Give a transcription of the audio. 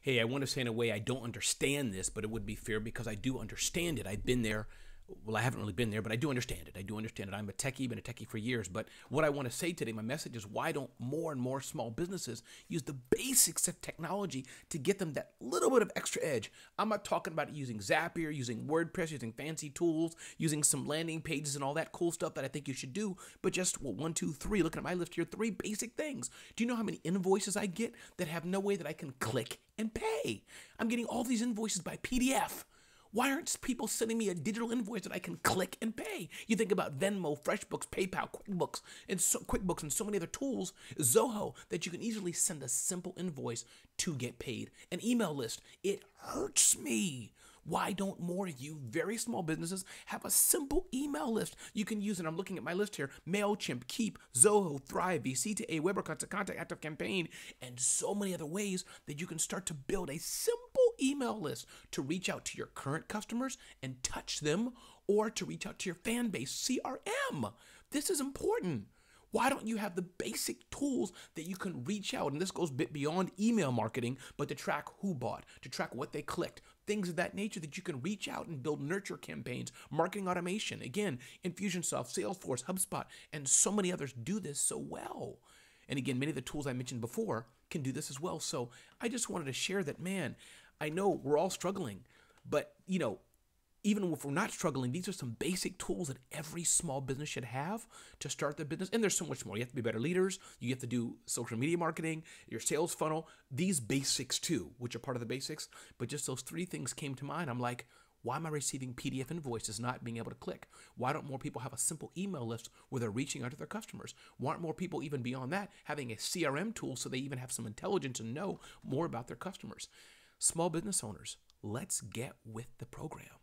hey, I want to say in a way I don't understand this, but it would be fair because I do understand it. I've been there well, I haven't really been there, but I do understand it. I do understand it. I'm a techie, been a techie for years. But what I want to say today, my message is why don't more and more small businesses use the basics of technology to get them that little bit of extra edge? I'm not talking about using Zapier, using WordPress, using fancy tools, using some landing pages and all that cool stuff that I think you should do, but just well, one, two, three. Looking at my list here, three basic things. Do you know how many invoices I get that have no way that I can click and pay? I'm getting all these invoices by PDF. Why aren't people sending me a digital invoice that I can click and pay? You think about Venmo, FreshBooks, PayPal, QuickBooks, and so, QuickBooks, and so many other tools, Zoho, that you can easily send a simple invoice to get paid. An email list. It hurts me. Why don't more of you, very small businesses, have a simple email list you can use? And I'm looking at my list here MailChimp, Keep, Zoho, Thrive, VC2A, Weber, Contact, Active Campaign, and so many other ways that you can start to build a simple email list to reach out to your current customers and touch them or to reach out to your fan base CRM. This is important. Why don't you have the basic tools that you can reach out? And this goes bit beyond email marketing, but to track who bought, to track what they clicked, things of that nature that you can reach out and build nurture campaigns, marketing automation. Again, Infusionsoft, Salesforce, HubSpot, and so many others do this so well. And again, many of the tools I mentioned before can do this as well. So I just wanted to share that, man, I know we're all struggling, but you know, even if we're not struggling, these are some basic tools that every small business should have to start their business. And there's so much more. You have to be better leaders. You have to do social media marketing, your sales funnel, these basics too, which are part of the basics. But just those three things came to mind. I'm like, why am I receiving PDF invoices not being able to click? Why don't more people have a simple email list where they're reaching out to their customers? Why aren't more people, even beyond that, having a CRM tool so they even have some intelligence and know more about their customers? Small business owners, let's get with the program.